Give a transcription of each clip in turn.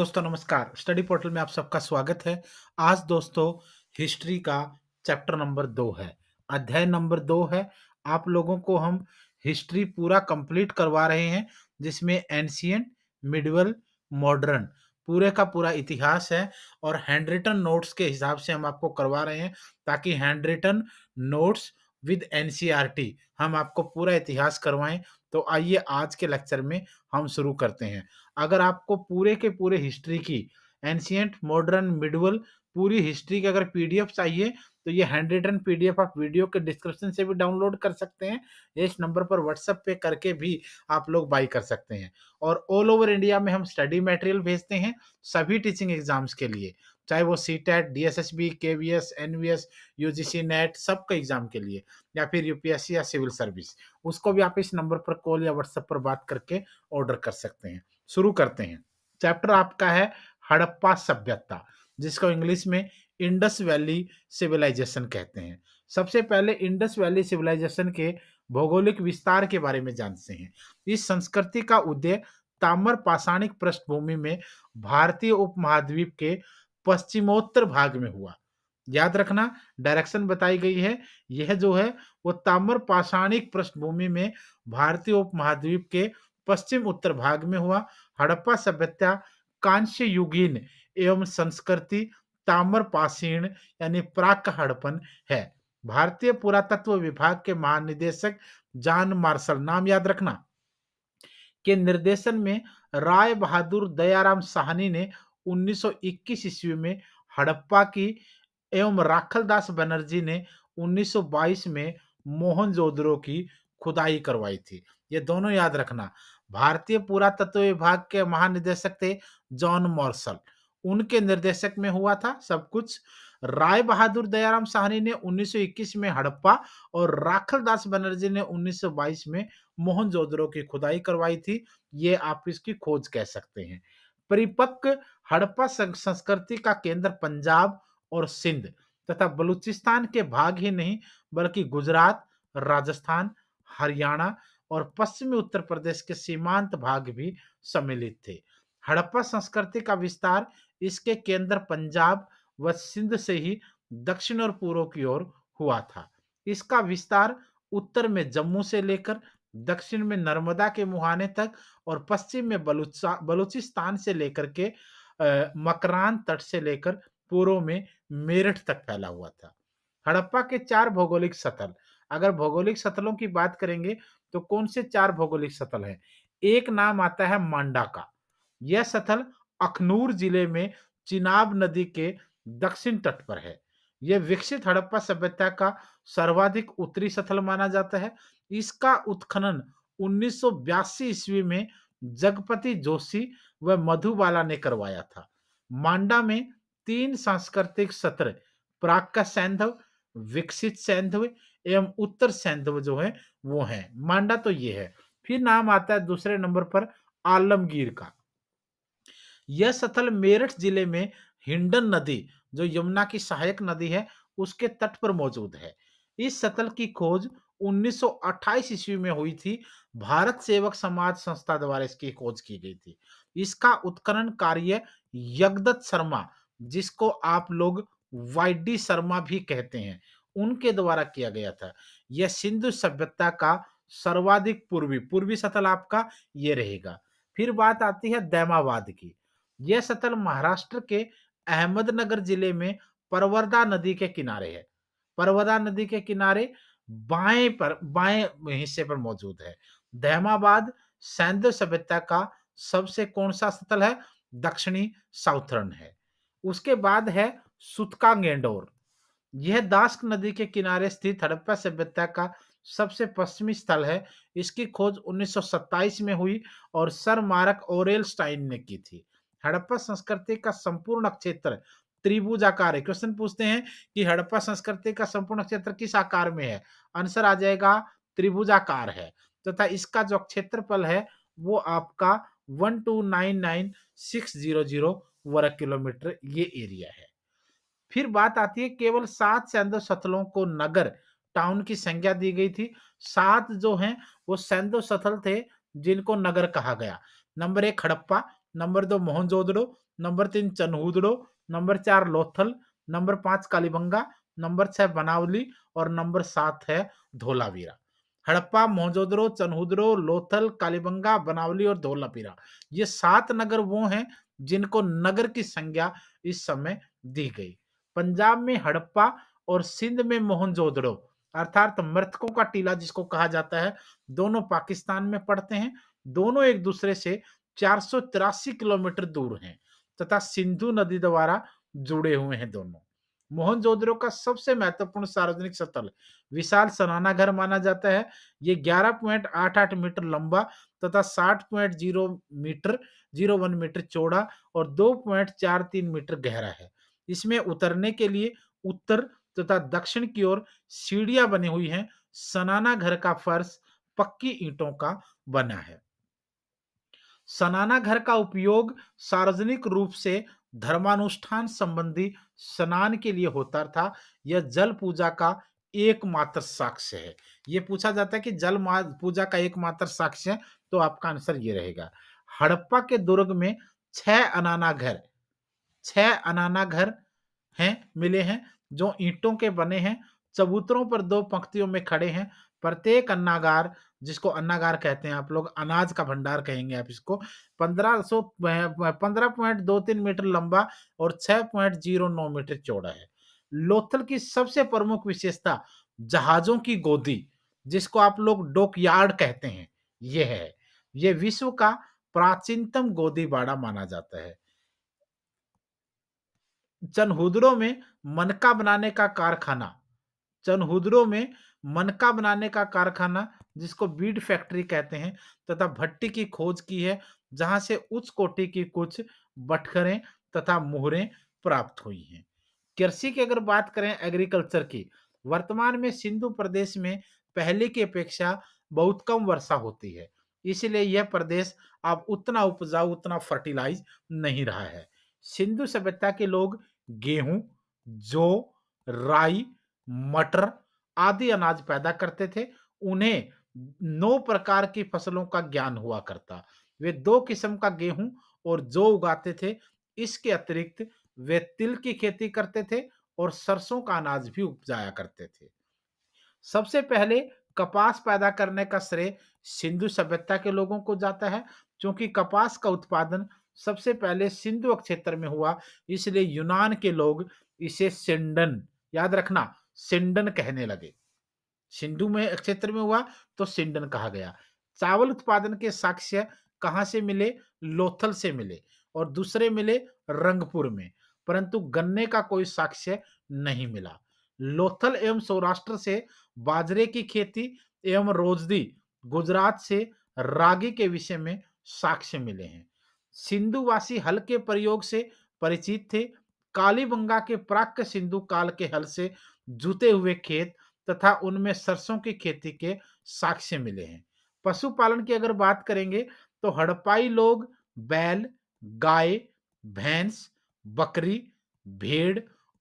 दोस्तों नमस्कार study portal में आप सबका स्वागत है आज दोस्तों हिस्ट्री का चैप्टर नंबर दो है अध्याय नंबर दो है आप लोगों को हम हिस्ट्री पूरा कंप्लीट करवा रहे हैं जिसमें एंशियंट मिडवल मॉडर्न पूरे का पूरा इतिहास है और हैंड रिटन नोट्स के हिसाब से हम आपको करवा रहे हैं ताकि handwritten notes with NCERT हम आपको पूरा इतिहास करवाएं तो आइए आज के लेक्चर में हम शुरू करते हैं अगर आपको पूरे के पूरे हिस्ट्री की एंशियंट मॉडर्न मिडवल पूरी हिस्ट्री की अगर पीडीएफ चाहिए तो ये हैंड रिटन पीडीएफ आप वीडियो के डिस्क्रिप्शन से भी डाउनलोड कर सकते हैं इस नंबर पर व्हाट्सएप पे करके भी आप लोग बाई कर सकते हैं और ऑल ओवर इंडिया में हम स्टडी मटेरियल भेजते हैं सभी टीचिंग एग्जाम्स के लिए चाहे वो C TET D S S B K V S N V S U G C NET सबके एग्जाम के लिए या फिर यू पी एस सी या सिविल सर्विस उसको भी आप इस नंबर पर कॉल या व्हाट्सएप पर बात करके ऑर्डर कर सकते हैं शुरू करते हैं चैप्टर आपका है हड़प्पा सभ्यता जिसको इंग्लिश में इंडस वैली सिविलाइजेशन कहते हैं सबसे पहले इंडस वैली सिविलाइजेशन के भौगोलिक विस्तार के बारे में जानते हैं इस संस्कृति का उदय ताम्र पाषाणिक पृष्ठभूमि में भारतीय उपमहाद्वीप के पश्चिमोत्तर भाग में हुआ याद रखना डायरेक्शन बताई गई है यह जो है वो ताम्र पाषाणिक पृष्ठभूमि में भारतीय उपमहाद्वीप के पश्चिम उत्तर भाग में हुआ हड़प्पा सभ्यता कांस्य युगीन एवं संस्कृति ताम्र पाषीण यानी प्राक हड़पन है भारतीय पुरातत्व विभाग के महानिदेशक जान मार्शल नाम याद रखना के निर्देशन में राय बहादुर दयाराम साहनी ने 1921 ईस्वी में हड़प्पा की एवं राखलदास बनर्जी ने 1922 में मोहनजोदड़ो की खुदाई करवाई थी ये दोनों याद रखना भारतीय पुरातत्व विभाग के महानिदेशक थे जॉन मॉर्सल उनके निर्देशक में हुआ था सब कुछ राय बहादुर दयाराम साहनी ने 1921 में हड़प्पा और राखलदास बनर्जी ने 1922 में मोहनजोदड़ो की खुदाई करवाई थी ये आप इसकी खोज कह सकते हैं परिपक्व हड़प्पा संस्कृति का केंद्र पंजाब और सिंध तथा बलूचिस्तान के भाग ही नहीं बल्कि गुजरात राजस्थान हरियाणा और पश्चिमी उत्तर प्रदेश के सीमांत भाग भी सम्मिलित थे हड़प्पा संस्कृति का विस्तार इसके केंद्र पंजाब व सिंध से ही दक्षिण और पूर्व की ओर हुआ था इसका विस्तार उत्तर में जम्मू से लेकर दक्षिण में नर्मदा के मुहाने तक और पश्चिम में बलूचिस्तान से लेकर के मकरान तट से लेकर पूर्व में मेरठ तक फैला हुआ था हड़प्पा के चार भौगोलिक सतल अगर भौगोलिक सतलों की बात करेंगे तो कौन से चार भौगोलिक सतल हैं एक नाम आता है मांडा का यह सतल अखनूर जिले में चिनाब नदी के दक्षिण तट पर है यह विकसित हड़प्पा सभ्यता का सर्वाधिक उत्तरी स्थल माना जाता है इसका उत्खनन उन्नीस ईस्वी में जगपति जोशी व मधुबाला ने करवाया था मांडा में तीन सांस्कृतिक सत्र प्राग का सैंधव विकसित सैंधव एवं उत्तर सैंधव जो है वो है मांडा तो ये है फिर नाम आता है दूसरे नंबर पर आलमगीर का यह स्थल मेरठ जिले में हिंडन नदी जो यमुना की सहायक नदी है उसके तट पर मौजूद है इस सतल की खोज 1928 ईस्वी में हुई थी भारत सेवक समाज संस्था द्वारा इसकी खोज की गई थी इसका उत्खनन कार्य यगदत्त शर्मा जिसको आप लोग वाई शर्मा भी कहते हैं उनके द्वारा किया गया था यह सिंधु सभ्यता का सर्वाधिक पूर्वी पूर्वी सतल आपका यह रहेगा फिर बात आती है दैमावाद की यह सतल महाराष्ट्र के अहमदनगर जिले में परवरदा नदी के किनारे है परवरदा नदी के किनारे बाएं पर बाएं हिस्से पर मौजूद है दहमाबाद सैंधव सभ्यता का सबसे कौन सा स्थल है दक्षिणी साउथर्न है उसके बाद है सुतका गेंडोर यह दास्क नदी के किनारे स्थित हड़प्पा सभ्यता का सबसे पश्चिमी स्थल है इसकी खोज 1927 में हुई और सर मारक ओरेल स्टाइन ने की थी हड़प्पा संस्कृति का संपूर्ण क्षेत्र त्रिभुज आकार है क्वेश्चन पूछते हैं कि हड़प्पा संस्कृति का संपूर्ण क्षेत्र किस आकार में है आंसर आ जाएगा त्रिभुजाकार है तथा तो इसका जो क्षेत्रफल है वो आपका one two nine nine six zero zero वर्ग किलोमीटर ये एरिया है फिर बात आती है केवल सात सैंदो सथलों को नगर टाउन की संज्ञा दी गई थी सात जो हैं वो सैंदो सथल थे जिनको नगर कहा गया नंबर एक हड़प्पा नंबर दो मोहनजोदड़ो नंबर तीन चनहूदड़ो नंबर चार लोथल नंबर पांच कालीबंगा नंबर छह बनावली और नंबर सात है धोलावीरा हड़प्पा मोहजोदरो चनहुदरो लोथल कालीबंगा बनावली और धोलापीरा ये सात नगर वो हैं जिनको नगर की संज्ञा इस समय दी गई पंजाब में हड़प्पा और सिंध में मोहनजोदड़ो अर्थात मृतकों का टीला जिसको कहा जाता है दोनों पाकिस्तान में पड़ते हैं दोनों एक दूसरे से चार किलोमीटर दूर हैं तथा सिंधु नदी द्वारा जुड़े हुए हैं दोनों मोहनजोदड़ो का सबसे महत्वपूर्ण सार्वजनिक स्थल विशाल सनाना घर माना जाता है ये 11.88 मीटर लंबा तथा 60.0 मीटर 01 मीटर चौड़ा और 2.43 मीटर गहरा है इसमें उतरने के लिए उत्तर तथा दक्षिण की ओर सीढ़ियां बनी हुई हैं सनाना घर का फर्श पक्की ईंटों का बना है सनाना घर का उपयोग सार्वजनिक रूप से धर्मानुष्ठान संबंधी स्नान के लिए होता था यह जल पूजा का एकमात्र साक्ष्य है ये पूछा जाता है कि जल पूजा का एकमात्र साक्ष्य है तो आपका आंसर ये रहेगा हड़प्पा के दुर्ग में छह अनाना घर छह अनाना घर हैं मिले हैं जो ईंटों के बने हैं चबूतरों पर दो पंक्तियों में खड़े हैं प्रत्येक अन्नागार जिसको अन्नागार कहते हैं आप लोग अनाज का भंडार कहेंगे आप इसको पंद्रह सौ पंद्रह पॉइंट दो तीन मीटर लंबा और छह पॉइंट जीरो नौ मीटर चौड़ा है लोथल की सबसे प्रमुख विशेषता जहाजों की गोदी जिसको आप लोग डोक यार्ड कहते हैं यह है यह विश्व का प्राचीनतम गोदी बाड़ा माना जाता है चनहुदरों में मनका बनाने का कारखाना चनहुदरों में मनका बनाने का कारखाना जिसको बीड फैक्ट्री कहते हैं तथा भट्टी की खोज की है जहां से उच्च कोटि की कुछ बटखरें तथा मोहरें प्राप्त हुई हैं कृषि की अगर बात करें एग्रीकल्चर की वर्तमान में सिंधु प्रदेश में पहले की अपेक्षा बहुत कम वर्षा होती है इसलिए यह प्रदेश अब उतना उपजाऊ उतना फर्टिलाइज नहीं रहा है सिंधु सभ्यता के लोग गेहूं जौ राई मटर आदि अनाज पैदा करते थे उन्हें नौ प्रकार की फसलों का ज्ञान हुआ करता वे दो किस्म का गेहूं और जो उगाते थे इसके अतिरिक्त वे तिल की खेती करते थे और सरसों का अनाज भी उपजाया करते थे सबसे पहले कपास पैदा करने का श्रेय सिंधु सभ्यता के लोगों को जाता है क्योंकि कपास का उत्पादन सबसे पहले सिंधु क्षेत्र में हुआ इसलिए यूनान के लोग इसे सिंडन याद रखना सिंडन कहने लगे सिंधु में क्षेत्र में हुआ तो सिंडन कहा गया चावल उत्पादन के साक्ष्य कहाँ से मिले लोथल से मिले और दूसरे मिले रंगपुर में परंतु गन्ने का कोई साक्ष्य नहीं मिला लोथल एवं सौराष्ट्र से बाजरे की खेती एवं रोजदी गुजरात से रागी के विषय में साक्ष्य मिले हैं सिंधुवासी हल के प्रयोग से परिचित थे कालीबंगा के प्राक सिंधु काल के हल से जुते हुए खेत तथा उनमें सरसों की खेती के साक्ष्य मिले हैं पशुपालन की अगर बात करेंगे तो हड़पाई लोग बैल गाय भैंस बकरी भेड़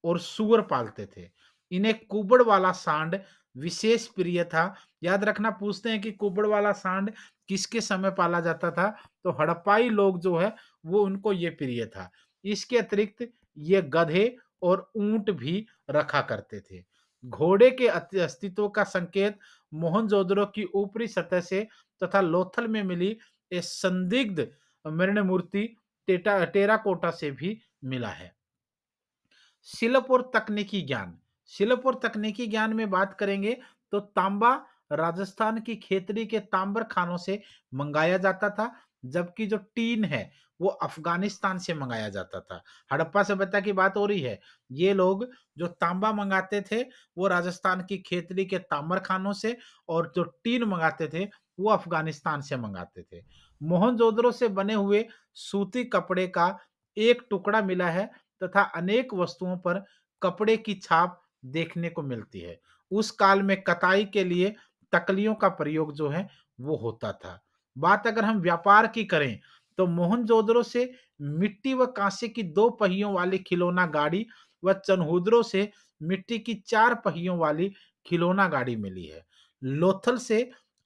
और सुअर पालते थे इन्हें कुबड़ वाला सांड विशेष प्रिय था याद रखना पूछते हैं कि कुबड़ वाला सांड किसके समय पाला जाता था तो हड़पाई लोग जो है वो उनको ये प्रिय था इसके अतिरिक्त ये गधे और ऊंट भी रखा करते थे घोड़े के अस्तित्व का संकेत मोहनजोदड़ो की ऊपरी सतह से तथा लोथल में मिली एक संदिग्ध मृण मूर्ति टेराकोटा से भी मिला है शिल्प और तकनीकी ज्ञान शिल्प और तकनीकी ज्ञान में बात करेंगे तो तांबा राजस्थान की खेतरी के तांबर खानों से मंगाया जाता था जबकि जो टीन है वो अफगानिस्तान से मंगाया जाता था हड़प्पा सभ्यता की बात हो रही है ये लोग जो तांबा मंगाते थे वो राजस्थान की खेतरी के तामर खानों से और जो टीन मंगाते थे वो अफगानिस्तान से मंगाते थे मोहनजोदड़ो से बने हुए सूती कपड़े का एक टुकड़ा मिला है तथा अनेक वस्तुओं पर कपड़े की छाप देखने को मिलती है उस काल में कताई के लिए तकलियों का प्रयोग जो है वो होता था बात अगर हम व्यापार की करें तो मोहनजोदड़ो से मिट्टी व कांसे की दो पहियों वाली खिलौना गाड़ी व चनहुदरों से मिट्टी की चार पहियों वाली खिलौना गाड़ी मिली है लोथल से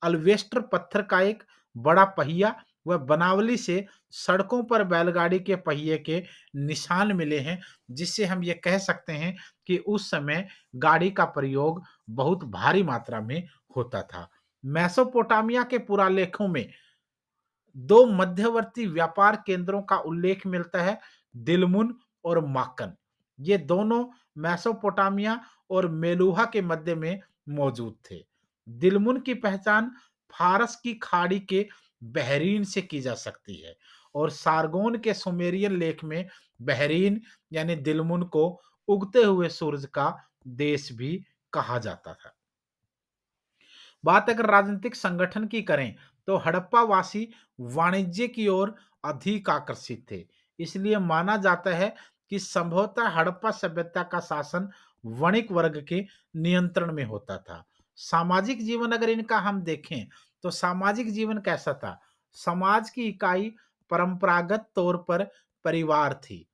अल्वेस्टर पत्थर का एक बड़ा पहिया व बनावली से सड़कों पर बैलगाड़ी के पहिए के निशान मिले हैं जिससे हम ये कह सकते हैं कि उस समय गाड़ी का प्रयोग बहुत भारी मात्रा में होता था मैसोपोटामिया के पुरालेखों में दो मध्यवर्ती व्यापार केंद्रों का उल्लेख मिलता है दिलमुन और माकन ये दोनों मैसोपोटामिया और मेलुहा के मध्य में मौजूद थे दिलमुन की पहचान फारस की खाड़ी के बहरीन से की जा सकती है और सार्गोन के सुमेरियन लेख में बहरीन यानी दिलमुन को उगते हुए सूरज का देश भी कहा जाता था बात अगर राजनीतिक संगठन की करें तो हड़प्पावासी वाणिज्य की ओर अधिक आकर्षित थे इसलिए माना जाता है कि संभवतः हड़प्पा सभ्यता का शासन वणिक वर्ग के नियंत्रण में होता था सामाजिक जीवन अगर इनका हम देखें तो सामाजिक जीवन कैसा था समाज की इकाई परंपरागत तौर पर परिवार थी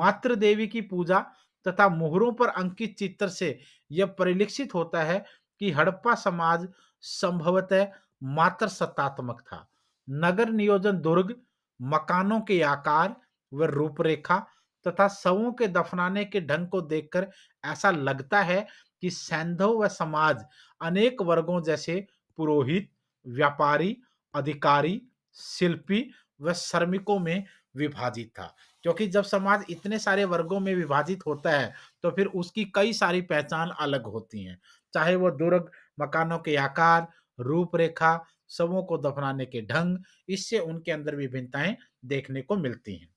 मातृ देवी की पूजा तथा मोहरों पर अंकित चित्र से यह परिलक्षित होता है कि हड़प्पा समाज संभवतः मात्र सत्तात्मक था नगर नियोजन दुर्ग मकानों के आकार व रूपरेखा तथा सबों के दफनाने के ढंग को देखकर ऐसा लगता है कि सैंधव व समाज अनेक वर्गों जैसे पुरोहित व्यापारी अधिकारी शिल्पी व श्रमिकों में विभाजित था क्योंकि जब समाज इतने सारे वर्गों में विभाजित होता है तो फिर उसकी कई सारी पहचान अलग होती हैं चाहे वो दुर्ग मकानों के आकार रूपरेखा सबों को दफनाने के ढंग इससे उनके अंदर विभिन्नताएं देखने को मिलती हैं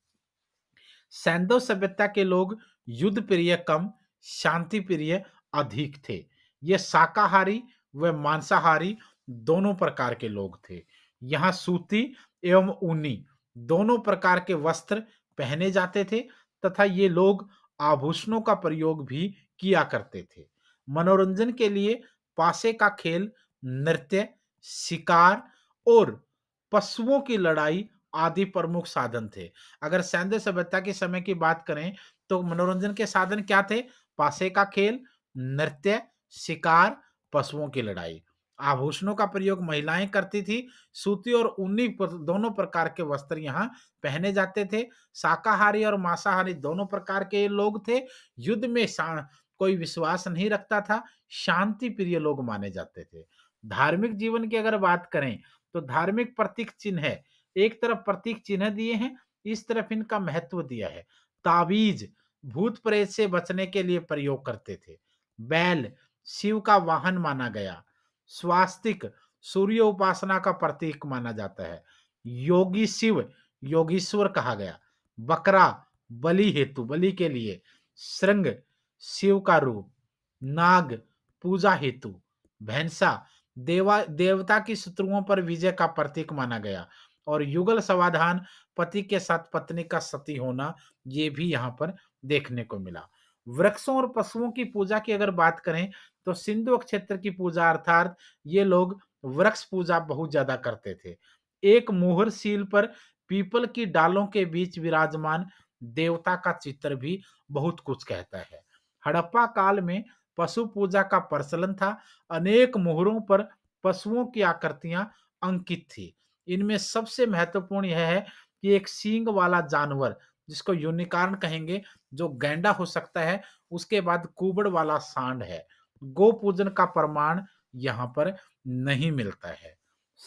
सैंधव सभ्यता के लोग युद्ध प्रिय कम शांति प्रिय अधिक थे ये शाकाहारी व मांसाहारी दोनों प्रकार के लोग थे यहाँ सूती एवं ऊनी दोनों प्रकार के वस्त्र पहने जाते थे तथा ये लोग आभूषणों का प्रयोग भी किया करते थे मनोरंजन के लिए पासे का खेल नृत्य शिकार और पशुओं की लड़ाई आदि प्रमुख साधन थे अगर सैंध्य सभ्यता के समय की बात करें तो मनोरंजन के साधन क्या थे पासे का खेल नृत्य शिकार पशुओं की लड़ाई आभूषणों का प्रयोग महिलाएं करती थी सूती और ऊनी दोनों प्रकार के वस्त्र यहाँ पहने जाते थे शाकाहारी और मांसाहारी दोनों प्रकार के लोग थे युद्ध में कोई विश्वास नहीं रखता था शांति प्रिय लोग माने जाते थे धार्मिक जीवन की अगर बात करें तो धार्मिक प्रतीक चिन्ह है एक तरफ प्रतीक चिन्ह दिए हैं इस तरफ इनका महत्व दिया है ताबीज भूत प्रेत से बचने के लिए प्रयोग करते थे बैल शिव का वाहन माना गया स्वास्तिक सूर्य उपासना का प्रतीक माना जाता है योगी शिव योगीश्वर कहा गया बकरा बलि हेतु बलि के लिए श्रृंग शिव का रूप नाग पूजा हेतु भैंसा देवा देवता की शत्रुओं पर विजय का प्रतीक माना गया और युगल समाधान पति के साथ पत्नी का सती होना ये भी यहाँ पर देखने को मिला वृक्षों और पशुओं की पूजा की अगर बात करें तो सिंधु क्षेत्र की पूजा अर्थात ये लोग वृक्ष पूजा बहुत ज्यादा करते थे एक मुहर सील पर पीपल की डालों के बीच विराजमान देवता का चित्र भी बहुत कुछ कहता है हड़प्पा काल में पशु पूजा का प्रचलन था अनेक मोहरों पर पशुओं की आकृतियां अंकित थी इनमें सबसे महत्वपूर्ण यह है कि एक सींग वाला जानवर जिसको यूनिकॉर्न कहेंगे जो गैंडा हो सकता है उसके बाद कुबड़ वाला सांड है गो पूजन का प्रमाण यहाँ पर नहीं मिलता है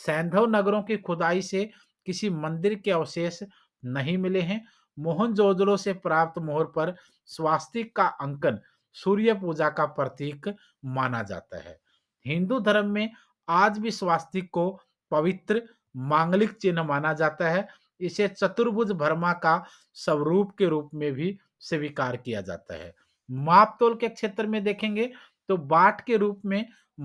सैंधव नगरों की खुदाई से किसी मंदिर के अवशेष नहीं मिले हैं मोहनजोदड़ो से प्राप्त मोहर पर स्वास्तिक का अंकन सूर्य पूजा का प्रतीक माना जाता है हिंदू धर्म में आज भी स्वास्तिक को पवित्र मांगलिक चिन्ह माना जाता है इसे चतुर्भुज भरमा का स्वरूप के रूप में भी स्वीकार किया जाता है मापतोल के क्षेत्र में देखेंगे तो बाट के रूप में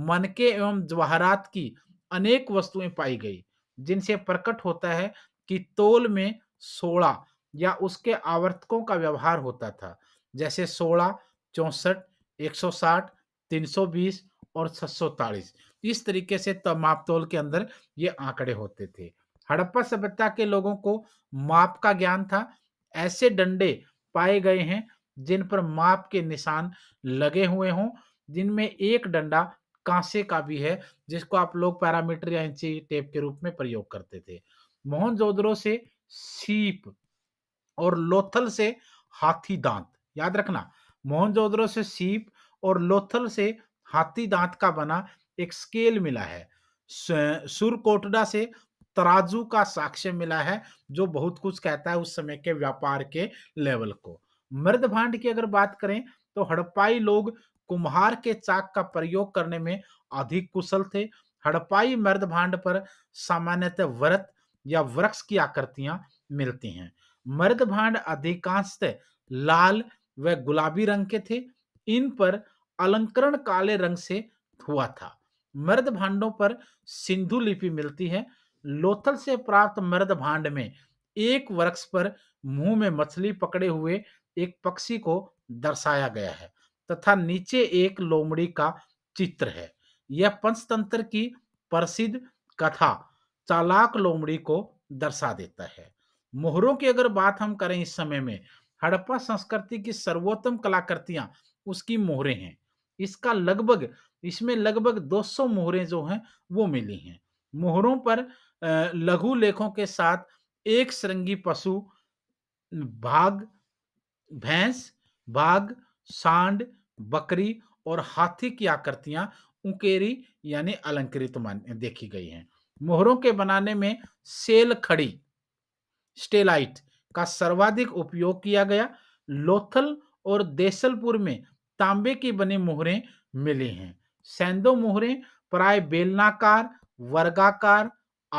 मनके एवं जवाहरात की अनेक वस्तुएं पाई गई जिनसे प्रकट होता है कि तोल में सोलह या उसके आवर्तकों का व्यवहार होता था जैसे सोलह चौसठ एक सौ साठ तीन सौ बीस और छह इस तरीके से मापतोल के अंदर ये आंकड़े होते थे हड़प्पा सभ्यता के लोगों को माप का ज्ञान था ऐसे डंडे पाए गए हैं जिन पर माप के निशान लगे हुए हों जिनमें एक डंडा कांसे का भी है जिसको आप लोग पैरामीटर या इंची टेप के रूप में प्रयोग करते थे मोहनजोदड़ो से सीप और लोथल से हाथी दांत याद रखना मोहनजोदड़ो से सीप और लोथल से हाथी दांत का बना एक स्केल मिला है सुरकोटडा से तराजू का साक्ष्य मिला है जो बहुत कुछ कहता है उस समय के व्यापार के लेवल को मृद भांड की अगर बात करें तो हड़पाई लोग कुम्हार के चाक का प्रयोग करने में अधिक कुशल थे हड़पाई मृद भांड पर सामान्यतः व्रत या वृक्ष की आकृतियां मिलती हैं मर्द भांड अधिकांशतः लाल व गुलाबी रंग के थे इन पर अलंकरण काले रंग से हुआ था मर्द भांडों पर सिंधु लिपि मिलती है लोथल से प्राप्त मर्द भांड में एक वृक्ष पर मुंह में मछली पकड़े हुए एक पक्षी को दर्शाया गया है तथा नीचे एक लोमड़ी का चित्र है यह पंचतंत्र की प्रसिद्ध कथा चालाक लोमड़ी को दर्शा देता है मोहरों की अगर बात हम करें इस समय में हड़प्पा संस्कृति की सर्वोत्तम कलाकृतियां उसकी मोहरें हैं इसका लगभग इसमें लगभग 200 मोहरें जो हैं वो मिली हैं मोहरों पर लघु लेखों के साथ एक श्रृंगी पशु भाग भैंस भाग सांड बकरी और हाथी की आकृतियां उकेरी यानी अलंकृत मान देखी गई हैं मोहरों के बनाने में सेल खड़ी स्टेलाइट का सर्वाधिक उपयोग किया गया लोथल और देसलपुर में तांबे की बनी मोहरें मिली हैं सेंदो मोहरें प्राय बेलनाकार वर्गाकार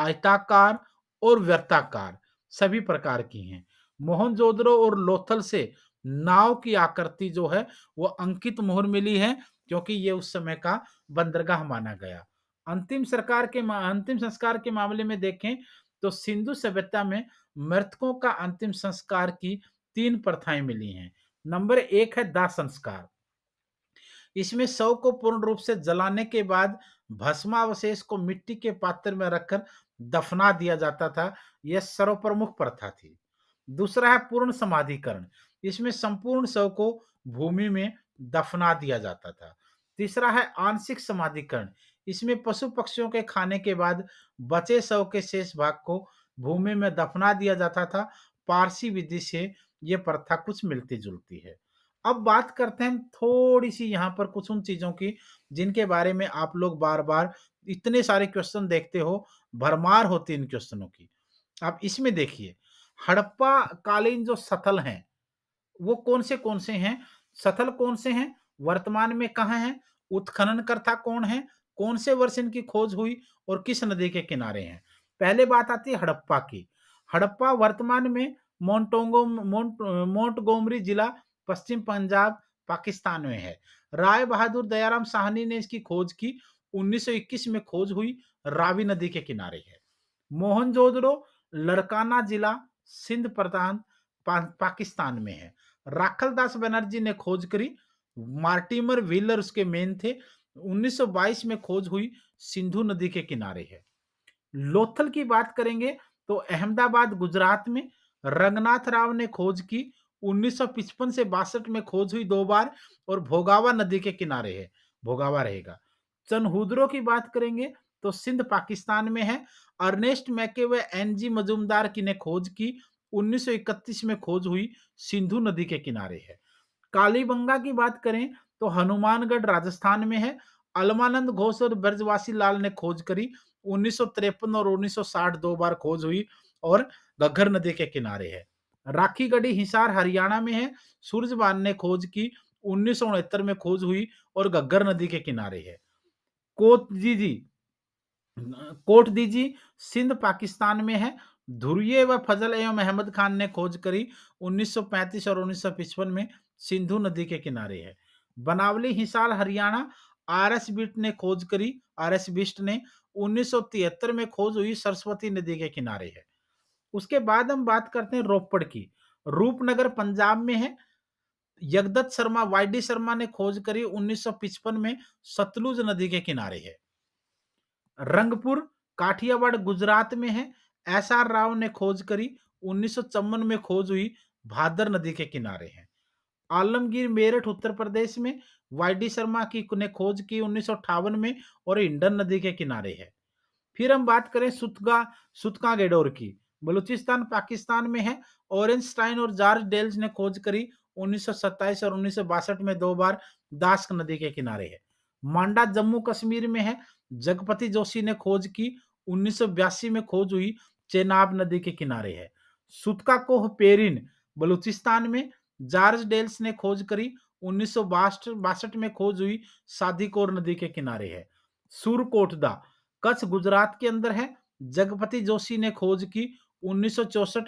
आयताकार और व्यर्ताकार सभी प्रकार की हैं मोहनजोदड़ो और लोथल से नाव की आकृति जो है वो अंकित मोहर मिली है क्योंकि ये उस समय का बंदरगाह माना गया अंतिम सरकार के अंतिम संस्कार के मामले में देखें तो सिंधु सभ्यता में मृतकों का अंतिम संस्कार की तीन प्रथाएं मिली हैं नंबर एक है दाह संस्कार इसमें शव को पूर्ण रूप से जलाने के बाद भस्मावशेष को मिट्टी के पात्र में रखकर दफना दिया जाता था यह सर्वप्रमुख प्रथा थी दूसरा है पूर्ण समाधिकरण इसमें संपूर्ण शव को भूमि में दफना दिया जाता था तीसरा है आंशिक समाधिकरण इसमें पशु पक्षियों के खाने के बाद बचे शव के शेष भाग को भूमि में दफना दिया जाता था पारसी विधि से ये प्रथा कुछ मिलती जुलती है अब बात करते हैं थोड़ी सी यहाँ पर कुछ उन चीजों की जिनके बारे में आप लोग बार बार इतने सारे क्वेश्चन देखते हो भरमार होती इन क्वेश्चनों की आप इसमें देखिए हड़प्पा कालीन जो सथल हैं वो कौन से कौन से हैं सथल कौन से हैं वर्तमान में कहा है उत्खनन करता कौन है कौन से वर्ष इनकी खोज हुई और किस नदी के किनारे हैं पहले बात आती है हड़प्पा की हड़प्पा वर्तमान में मोन्टोंगो मोन्ट मोन्टगोमरी जिला पश्चिम पंजाब पाकिस्तान में है राय बहादुर दयाराम साहनी ने इसकी खोज की 1921 में खोज हुई रावी नदी के किनारे है मोहनजोदड़ो लड़काना जिला सिंध प्रधान पा, पाकिस्तान में है राखल दास बनर्जी ने खोज करी मार्टिमर व्हीलर उसके मेन थे 1922 में खोज हुई सिंधु नदी के किनारे है लोथल की बात करेंगे तो अहमदाबाद गुजरात में रंगनाथ राव ने खोज की 1955 से बासठ में खोज हुई दो बार और भोगावा नदी के किनारे है भोगावा रहेगा चनहुद्रो की बात करेंगे तो सिंध पाकिस्तान में है अर्नेस्ट मैके व एन जी मजूमदार की ने खोज की 1931 में खोज हुई सिंधु नदी के किनारे है कालीबंगा की बात करें तो हनुमानगढ़ राजस्थान में है अलमानंद घोष और ब्रजवासी लाल ने खोज करी उन्नीस और 1960 दो बार खोज हुई और गग्घर नदी के किनारे है राखी गढ़ी हिसार हरियाणा में है सूरजबान ने खोज की उन्नीस में खोज हुई और गग्गर नदी के किनारे है कोट जी जी कोट दीजी सिंध पाकिस्तान में है धुरिये व फजल एवं अहमद खान ने खोज करी 1935 और 1955 में सिंधु नदी के किनारे है बनावली हिसार हरियाणा आर एस बिट ने खोज करी आर एस बिस्ट ने उन्नीस में खोज हुई सरस्वती नदी के किनारे है उसके बाद हम बात करते हैं रोपड़ की रूपनगर पंजाब में है यगदत्त शर्मा वाईडी शर्मा ने खोज करी 1955 में सतलुज नदी के किनारे है रंगपुर काठियावाड़ गुजरात में है एस आर राव ने खोज करी उन्नीस में खोज हुई भादर नदी के किनारे है आलमगीर मेरठ उत्तर प्रदेश में वाईडी शर्मा की ने खोज की उन्नीस में और इंडन नदी के किनारे है फिर हम बात करें सुतगा सुतका गेडोर की बलूचिस्तान पाकिस्तान में है ऑरेंज स्टाइन और जार्ज डेल्स ने खोज करी उन्नीस और उन्नीस में दो बार दास्क नदी के किनारे है मांडा जम्मू कश्मीर में है जगपति जोशी ने खोज की उन्नीस में खोज हुई चेनाब नदी के किनारे है सुतका कोह पेरिन बलूचिस्तान में जार्ज डेल्स ने खोज करी उन्नीस में खोज हुई साधिकोर नदी के किनारे है सुरकोटदा कच्छ गुजरात के अंदर है जगपति जोशी ने खोज की उन्नीस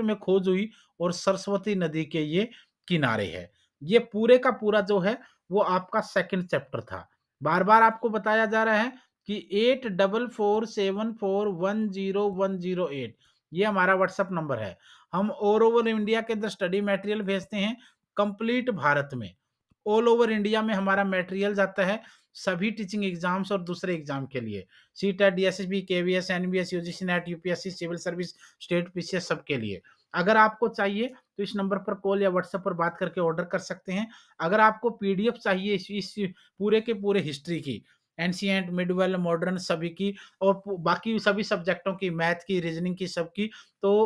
में खोज हुई और सरस्वती नदी के ये किनारे है ये पूरे का पूरा जो है वो आपका सेकंड चैप्टर था बार बार आपको बताया जा रहा है कि eight double four seven four one zero one zero eight ये हमारा व्हाट्सअप नंबर है हम ऑल ओवर इंडिया के अंदर स्टडी मटेरियल भेजते हैं कंप्लीट भारत में ऑल ओवर इंडिया में हमारा मेटेरियल जाता है सभी टीचिंग एग्जाम्स और दूसरे एग्जाम के लिए C TET D S S B K V S N B S U G C NET U P S C civil service state P C S सब के लिए अगर आपको चाहिए तो इस नंबर पर कॉल या व्हाट्सएप पर बात करके ऑर्डर कर सकते हैं अगर आपको पी डी एफ चाहिए इस, इस पूरे के पूरे हिस्ट्री की एनसीएंट मिडवेल मॉडर्न सभी की और बाकी सभी सब्जेक्टों की मैथ की रीजनिंग की सबकी तो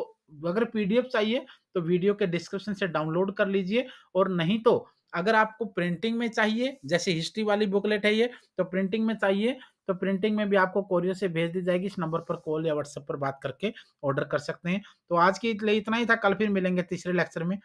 अगर पीडीएफ चाहिए तो वीडियो के डिस्क्रिप्शन से डाउनलोड कर लीजिए और नहीं तो अगर आपको प्रिंटिंग में चाहिए जैसे हिस्ट्री वाली बुकलेट है ये तो प्रिंटिंग में चाहिए तो प्रिंटिंग में भी आपको कोरियर से भेज दी जाएगी इस नंबर पर कॉल या व्हाट्सएप पर बात करके ऑर्डर कर सकते हैं तो आज के लिए इतना ही था कल फिर मिलेंगे तीसरे लेक्चर में